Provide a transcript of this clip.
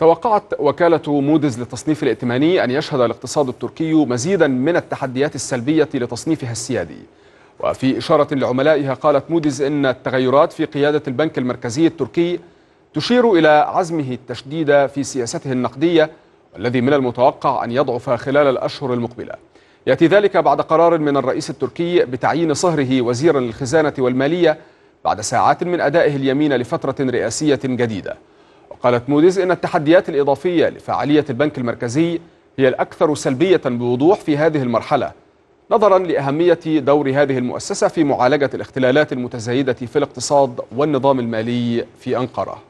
توقعت وكالة مودز للتصنيف الائتماني أن يشهد الاقتصاد التركي مزيدا من التحديات السلبية لتصنيفها السيادي وفي إشارة لعملائها قالت مودز إن التغيرات في قيادة البنك المركزي التركي تشير إلى عزمه التشديد في سياسته النقدية والذي من المتوقع أن يضعف خلال الأشهر المقبلة يأتي ذلك بعد قرار من الرئيس التركي بتعيين صهره وزيرا للخزانة والمالية بعد ساعات من أدائه اليمين لفترة رئاسية جديدة قالت موديز إن التحديات الإضافية لفعالية البنك المركزي هي الأكثر سلبية بوضوح في هذه المرحلة نظرا لأهمية دور هذه المؤسسة في معالجة الاختلالات المتزايدة في الاقتصاد والنظام المالي في أنقرة